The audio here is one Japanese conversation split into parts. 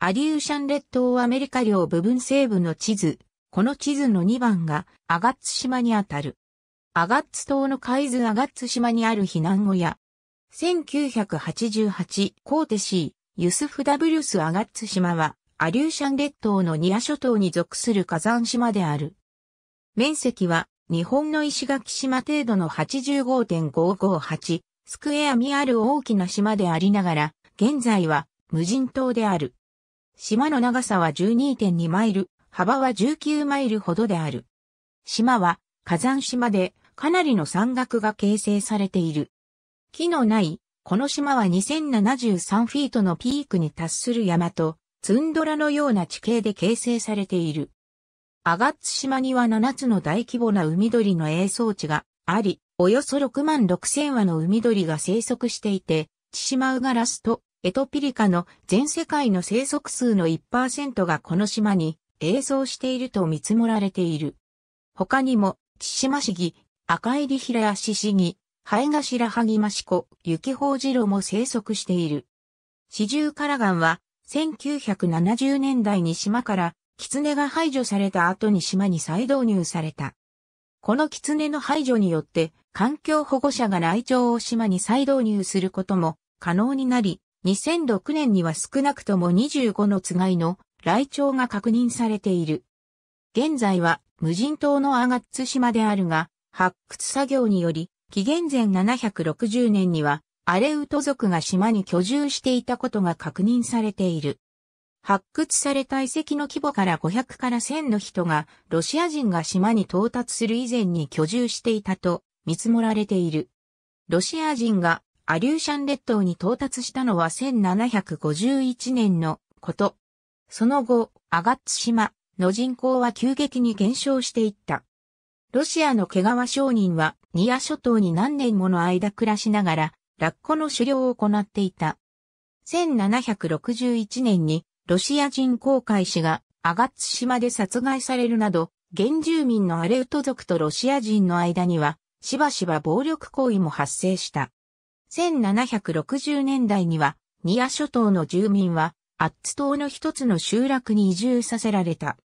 アリューシャン列島アメリカ領部分西部の地図。この地図の2番がアガッツ島にあたる。アガッツ島の海図アガッツ島にある避難小屋。1988コーテシー、ユスフ・ダブリュス・アガッツ島は、アリューシャン列島のニア諸島に属する火山島である。面積は、日本の石垣島程度の85.558スクエアミある大きな島でありながら、現在は無人島である。島の長さは12.2マイル、幅は19マイルほどである。島は火山島でかなりの山岳が形成されている。木のない、この島は2073フィートのピークに達する山と、ツンドラのような地形で形成されている。アガッツ島には7つの大規模な海鳥の営装地があり、およそ6万6千羽の海鳥が生息していて、チシマウガラスとエトピリカの全世界の生息数の1%がこの島に映像していると見積もられている。他にも、千島市議、赤リヒラやシシギ、ハエガシラハギマシコ、ユキホウジロも生息している。シジュウカラガンは、1970年代に島から、キツネが排除された後に島に再導入された。このキツネの排除によって、環境保護者が内鳥を島に再導入することも可能になり、2006年には少なくとも25のつがいの雷鳥が確認されている。現在は無人島のアガッツ島であるが、発掘作業により、紀元前760年にはアレウト族が島に居住していたことが確認されている。発掘された遺跡の規模から500から1000の人が、ロシア人が島に到達する以前に居住していたと見積もられている。ロシア人がアリューシャン列島に到達したのは1751年のこと。その後、アガッツ島の人口は急激に減少していった。ロシアの毛皮商人はニア諸島に何年もの間暮らしながら、ラッコの狩猟を行っていた。1761年にロシア人航海士がアガッツ島で殺害されるなど、原住民のアレウト族とロシア人の間には、しばしば暴力行為も発生した。1760年代には、ニア諸島の住民は、アッツ島の一つの集落に移住させられた。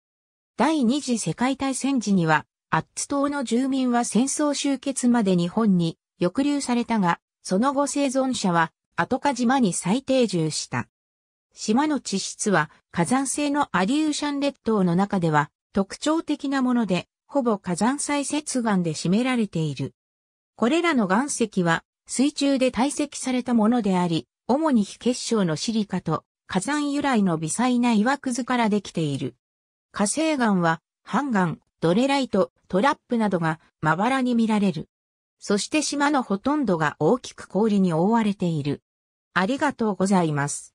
第二次世界大戦時には、アッツ島の住民は戦争終結まで日本に抑留されたが、その後生存者は、後カ島に再定住した。島の地質は火山性のアリューシャン列島の中では特徴的なもので、ほぼ火山砕雪岩で占められている。これらの岩石は水中で堆積されたものであり、主に非結晶のシリカと火山由来の微細な岩くずからできている。火成岩は、半岩、ドレライト、トラップなどがまばらに見られる。そして島のほとんどが大きく氷に覆われている。ありがとうございます。